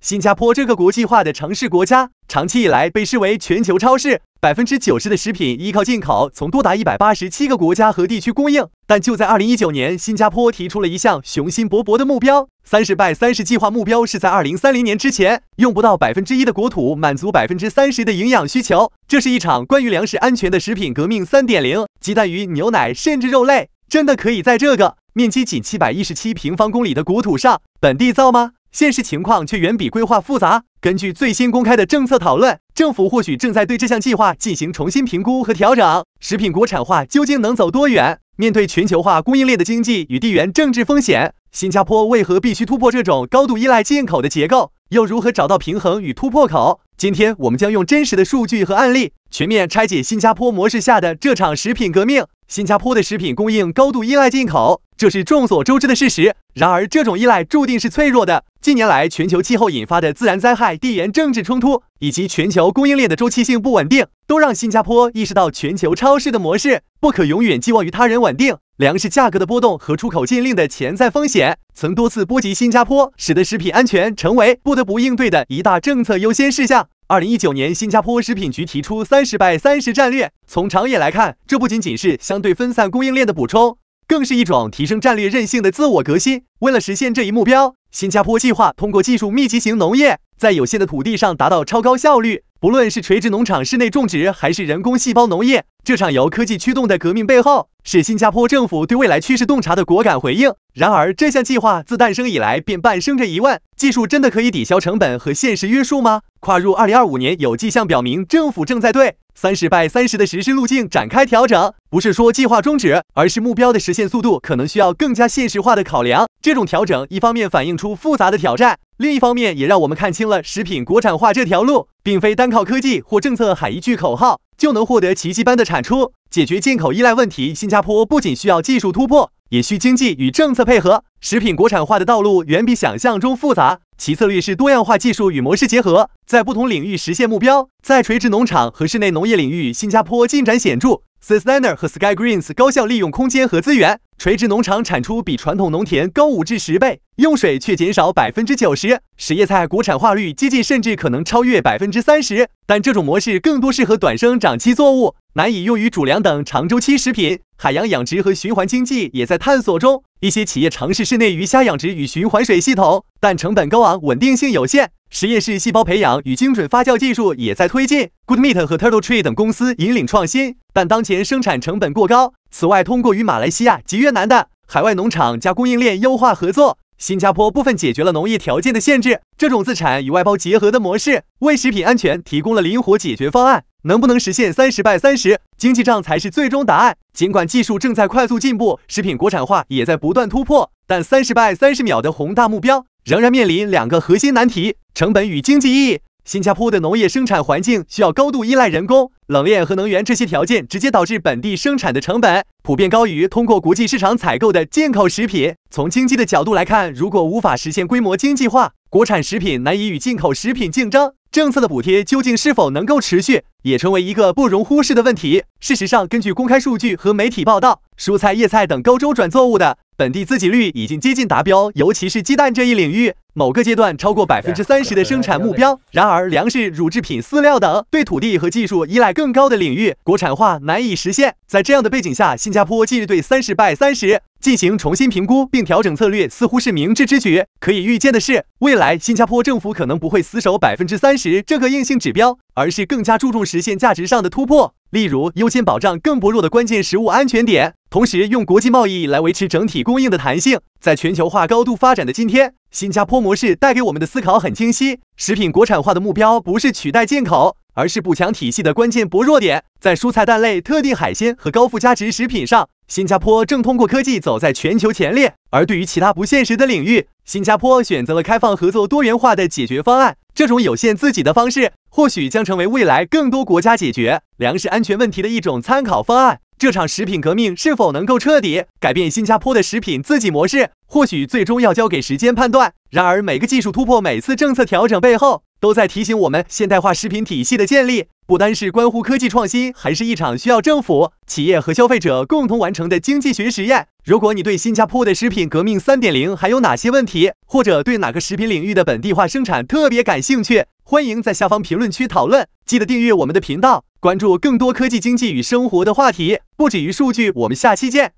新加坡这个国际化的城市国家，长期以来被视为全球超市，百分之九十的食品依靠进口，从多达一百八十七个国家和地区供应。但就在二零一九年，新加坡提出了一项雄心勃勃的目标——三十 by 三十计划目标是在二零三零年之前，用不到百分之一的国土满足百分之三十的营养需求。这是一场关于粮食安全的食品革命三点零。鸡蛋、鱼、牛奶，甚至肉类，真的可以在这个面积仅七百一十七平方公里的国土上本地造吗？现实情况却远比规划复杂。根据最新公开的政策讨论，政府或许正在对这项计划进行重新评估和调整。食品国产化究竟能走多远？面对全球化供应链的经济与地缘政治风险，新加坡为何必须突破这种高度依赖进口的结构？又如何找到平衡与突破口？今天，我们将用真实的数据和案例，全面拆解新加坡模式下的这场食品革命。新加坡的食品供应高度依赖进口，这是众所周知的事实。然而，这种依赖注定是脆弱的。近年来，全球气候引发的自然灾害、地缘政治冲突，以及全球供应链的周期性不稳定，都让新加坡意识到，全球超市的模式不可永远寄望于他人稳定。粮食价格的波动和出口禁令的潜在风险，曾多次波及新加坡，使得食品安全成为不得不应对的一大政策优先事项。二零一九年，新加坡食品局提出“三十败三十”战略。从长远来看，这不仅仅是相对分散供应链的补充，更是一种提升战略韧性的自我革新。为了实现这一目标，新加坡计划通过技术密集型农业，在有限的土地上达到超高效率。不论是垂直农场、室内种植，还是人工细胞农业。这场由科技驱动的革命背后，是新加坡政府对未来趋势洞察的果敢回应。然而，这项计划自诞生以来便伴生着疑问：技术真的可以抵消成本和现实约束吗？跨入二零二五年，有迹象表明，政府正在对三十倍三十的实施路径展开调整。不是说计划终止，而是目标的实现速度可能需要更加现实化的考量。这种调整，一方面反映出复杂的挑战，另一方面也让我们看清了食品国产化这条路，并非单靠科技或政策喊一句口号。就能获得奇迹般的产出，解决进口依赖问题。新加坡不仅需要技术突破，也需经济与政策配合。食品国产化的道路远比想象中复杂，其策略是多样化技术与模式结合，在不同领域实现目标。在垂直农场和室内农业领域，新加坡进展显著。s i a z n e r 和 Sky Greens 高效利用空间和资源。垂直农场产出比传统农田高五至十倍，用水却减少百分之九十。时叶菜国产化率接近甚至可能超越百分之三十，但这种模式更多适合短生长期作物，难以用于主粮等长周期食品。海洋养殖和循环经济也在探索中，一些企业尝试室内鱼虾养殖与循环水系统，但成本高昂，稳定性有限。实验室细胞培养与精准发酵技术也在推进，Good Meat 和 Turtle Tree 等公司引领创新，但当前生产成本过高。此外，通过与马来西亚及越南的海外农场加供应链优化合作，新加坡部分解决了农业条件的限制。这种自产与外包结合的模式，为食品安全提供了灵活解决方案。能不能实现三十败三十？经济账才是最终答案。尽管技术正在快速进步，食品国产化也在不断突破，但三十败三十秒的宏大目标，仍然面临两个核心难题：成本与经济意义。新加坡的农业生产环境需要高度依赖人工、冷链和能源，这些条件直接导致本地生产的成本普遍高于通过国际市场采购的进口食品。从经济的角度来看，如果无法实现规模经济化，国产食品难以与进口食品竞争。政策的补贴究竟是否能够持续，也成为一个不容忽视的问题。事实上，根据公开数据和媒体报道，蔬菜、叶菜等高周转作物的本地自给率已经接近达标，尤其是鸡蛋这一领域。某个阶段超过百分之三十的生产目标。然而，粮食、乳制品、饲料等对土地和技术依赖更高的领域，国产化难以实现。在这样的背景下，新加坡近日对三十拜三十进行重新评估，并调整策略，似乎是明智之举。可以预见的是，未来新加坡政府可能不会死守百分之三十这个硬性指标，而是更加注重实现价值上的突破，例如优先保障更薄弱的关键食物安全点，同时用国际贸易来维持整体供应的弹性。在全球化高度发展的今天，新加坡模式带给我们的思考很清晰。食品国产化的目标不是取代进口，而是补强体系的关键薄弱点，在蔬菜、蛋类、特定海鲜和高附加值食品上，新加坡正通过科技走在全球前列。而对于其他不现实的领域，新加坡选择了开放合作、多元化的解决方案。这种有限自己的方式，或许将成为未来更多国家解决粮食安全问题的一种参考方案。这场食品革命是否能够彻底改变新加坡的食品自己模式？或许最终要交给时间判断。然而，每个技术突破、每次政策调整背后，都在提醒我们，现代化食品体系的建立，不单是关乎科技创新，还是一场需要政府、企业和消费者共同完成的经济学实验。如果你对新加坡的食品革命三点零还有哪些问题，或者对哪个食品领域的本地化生产特别感兴趣，欢迎在下方评论区讨论。记得订阅我们的频道，关注更多科技、经济与生活的话题。不止于数据，我们下期见。